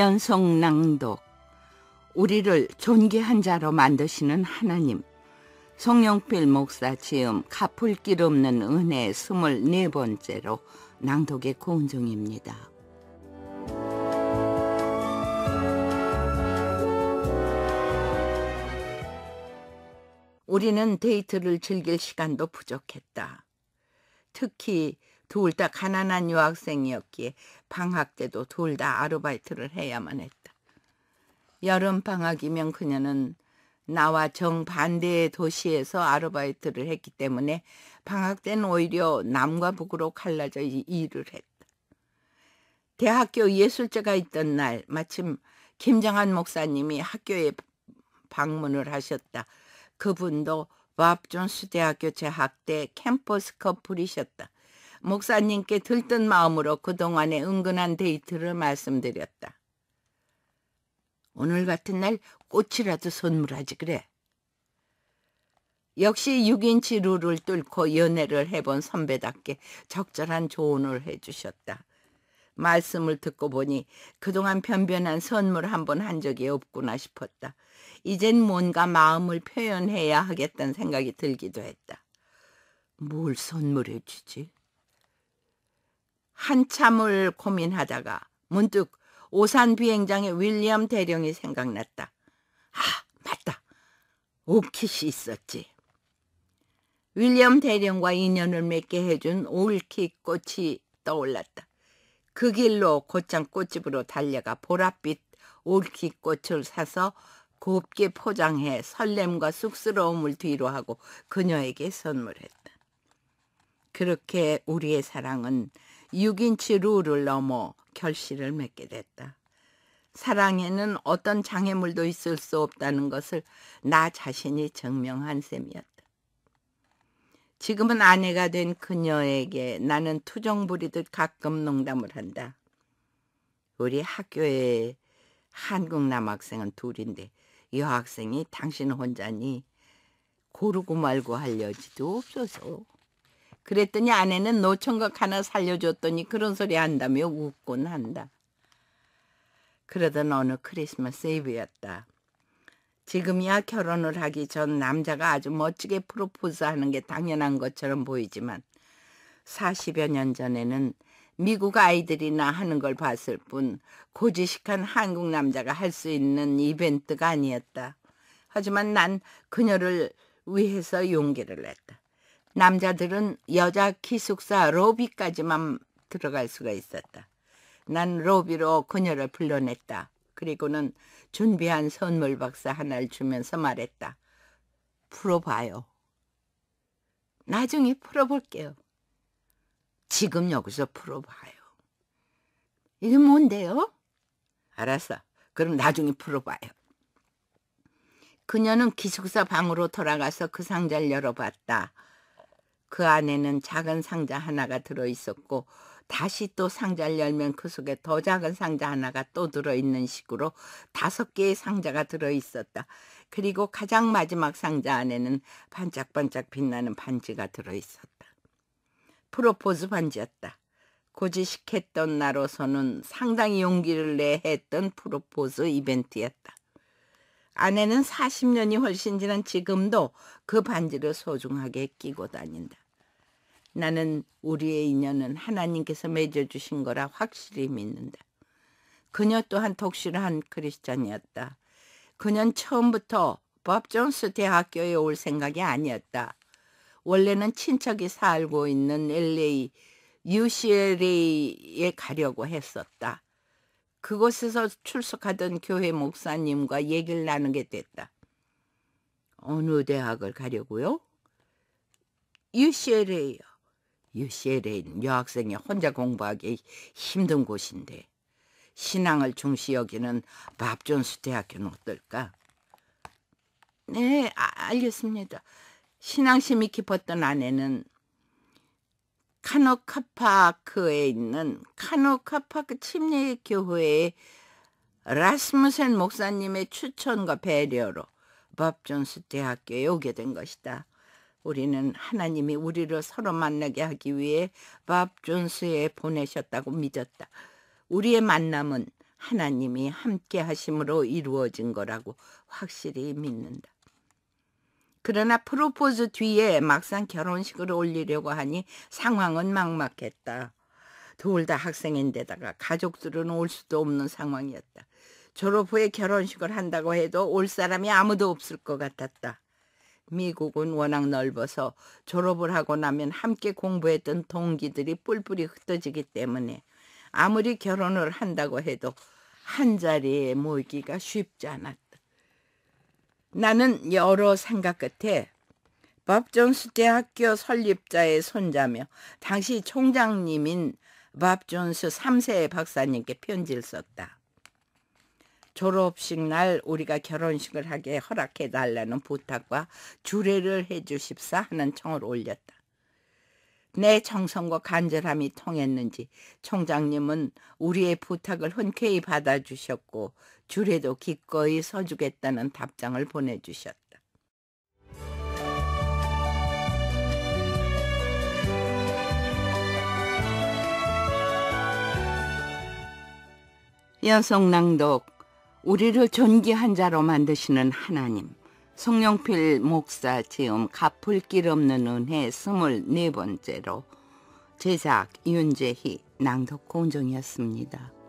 연속 낭독 우리를 존귀한 자로 만드시는 하나님 송영필 목사 지음 갚을 길 없는 은혜 24번째로 낭독의 고은종입니다. 우리는 데이트를 즐길 시간도 부족했다. 특히 둘다 가난한 유학생이었기에 방학 때도 둘 다 아르바이트를 해야만 했다. 여름 방학이면 그녀는 나와 정반대의 도시에서 아르바이트를 했기 때문에 방학 때는 오히려 남과 북으로 갈라져 일을 했다. 대학교 예술제가 있던 날 마침 김정한 목사님이 학교에 방문을 하셨다. 그분도 밥존스 대학교 재학 때 캠퍼스 커플이셨다. 목사님께 들뜬 마음으로 그동안의 은근한 데이트를 말씀드렸다. 오늘 같은 날 꽃이라도 선물하지 그래. 역시 6인치 룰을 뚫고 연애를 해본 선배답게 적절한 조언을 해주셨다. 말씀을 듣고 보니 그동안 변변한 선물 한 번한 한 적이 없구나 싶었다. 이젠 뭔가 마음을 표현해야 하겠다는 생각이 들기도 했다. 뭘 선물해 주지? 한참을 고민하다가 문득 오산 비행장의 윌리엄 대령이 생각났다. 아, 맞다. 올킷이 있었지. 윌리엄 대령과 인연을 맺게 해준 올킷 꽃이 떠올랐다. 그 길로 곧장 꽃집으로 달려가 보랏빛 올킷 꽃을 사서 곱게 포장해 설렘과 쑥스러움을 뒤로하고 그녀에게 선물했다. 그렇게 우리의 사랑은 6인치 룰을 넘어 결실을 맺게 됐다. 사랑에는 어떤 장애물도 있을 수 없다는 것을 나 자신이 증명한 셈이었다. 지금은 아내가 된 그녀에게 나는 투정 부리듯 가끔 농담을 한다. 우리 학교에 한국 남학생은 둘인데 여학생이 당신 혼자니 고르고 말고 할 여지도 없어서 그랬더니 아내는 노총각 하나 살려줬더니 그런 소리 한다며 웃곤 한다. 그러던 어느 크리스마스 이브였다. 지금이야 결혼을 하기 전 남자가 아주 멋지게 프로포즈하는 게 당연한 것처럼 보이지만 40여 년 전에는 미국 아이들이나 하는 걸 봤을 뿐 고지식한 한국 남자가 할 수 있는 이벤트가 아니었다. 하지만 난 그녀를 위해서 용기를 냈다. 남자들은 여자 기숙사 로비까지만 들어갈 수가 있었다. 난 로비로 그녀를 불러냈다. 그리고는 준비한 선물 박사 하나를 주면서 말했다. 풀어봐요. 나중에 풀어볼게요. 지금 여기서 풀어봐요. 이게 뭔데요? 알았어. 그럼 나중에 풀어봐요. 그녀는 기숙사 방으로 돌아가서 그 상자를 열어봤다. 그 안에는 작은 상자 하나가 들어있었고 다시 또 상자를 열면 그 속에 더 작은 상자 하나가 또 들어있는 식으로 다섯 개의 상자가 들어있었다. 그리고 가장 마지막 상자 안에는 반짝반짝 빛나는 반지가 들어있었다. 프로포즈 반지였다. 고지식했던 나로서는 상당히 용기를 내 했던 프로포즈 이벤트였다. 아내는 40년이 훨씬 지난 지금도 그 반지를 소중하게 끼고 다닌다. 나는 우리의 인연은 하나님께서 맺어주신 거라 확실히 믿는다. 그녀 또한 독실한 크리스찬이었다. 그녀는 처음부터 법존스 대학교에 올 생각이 아니었다. 원래는 친척이 살고 있는 LA UCLA에 가려고 했었다. 그곳에서 출석하던 교회 목사님과 얘기를 나누게 됐다. 어느 대학을 가려고요? UCLA요. UCLA인 여학생이 혼자 공부하기 힘든 곳인데 신앙을 중시 여기는 밥존스 대학교는 어떨까? 네, 아, 알겠습니다. 신앙심이 깊었던 아내는 카노카파크에 있는 카노카파크 침례교회의 라스무센 목사님의 추천과 배려로 밥존스 대학교에 오게 된 것이다. 우리는 하나님이 우리를 서로 만나게 하기 위해 밥 존스에 보내셨다고 믿었다. 우리의 만남은 하나님이 함께 하심으로 이루어진 거라고 확실히 믿는다. 그러나 프로포즈 뒤에 막상 결혼식을 올리려고 하니 상황은 막막했다. 둘 다 학생인데다가 가족들은 올 수도 없는 상황이었다. 졸업 후에 결혼식을 한다고 해도 올 사람이 아무도 없을 것 같았다. 미국은 워낙 넓어서 졸업을 하고 나면 함께 공부했던 동기들이 뿔뿔이 흩어지기 때문에 아무리 결혼을 한다고 해도 한 자리에 모이기가 쉽지 않았다. 나는 여러 생각 끝에 밥존스 대학교 설립자의 손자며 당시 총장님인 밥존스 3세 박사님께 편지를 썼다. 졸업식 날 우리가 결혼식을 하게 허락해 달라는 부탁과 주례를 해 주십사 하는 청을 올렸다. 내 정성과 간절함이 통했는지 총장님은 우리의 부탁을 흔쾌히 받아주셨고 주례도 기꺼이 서주겠다는 답장을 보내주셨다. 여성 낭독 우리를 존귀한 자로 만드시는 하나님, 송영필 목사 지험 갚을길 없는 은혜 24번째로 제작 윤재희 낭독 공정이었습니다.